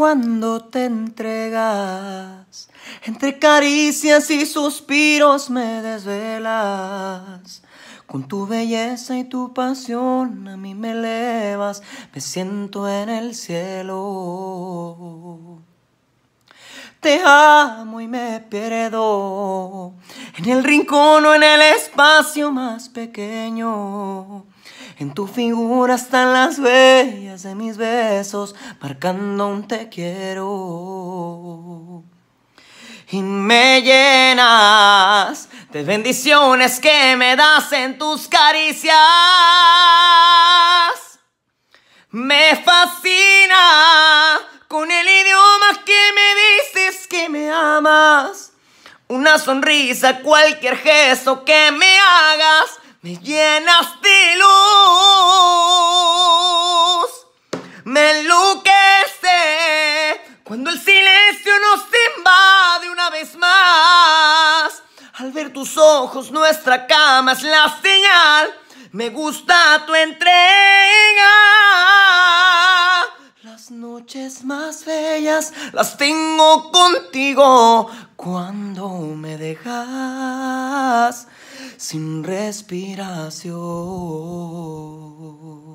cuando te entregas. Entre caricias y suspiros me desvelas. Con tu belleza y tu pasión a mí me elevas, me siento en el cielo. Te amo y me pierdo en el rincón o en el espacio más pequeño. En tu figura están las huellas de mis besos, marcando un te quiero. Y me llenas de bendiciones que me das en tus caricias. Me fascina con el idioma que me dices que me amas. Una sonrisa, cualquier gesto que me hagas, me llenas de luz. me enloquece cuando el silencio nos invade una vez más. Al ver tus ojos, nuestra cama es la señal. Me gusta tu entrega. Las noches más bellas las tengo contigo cuando me dejas sin respiración.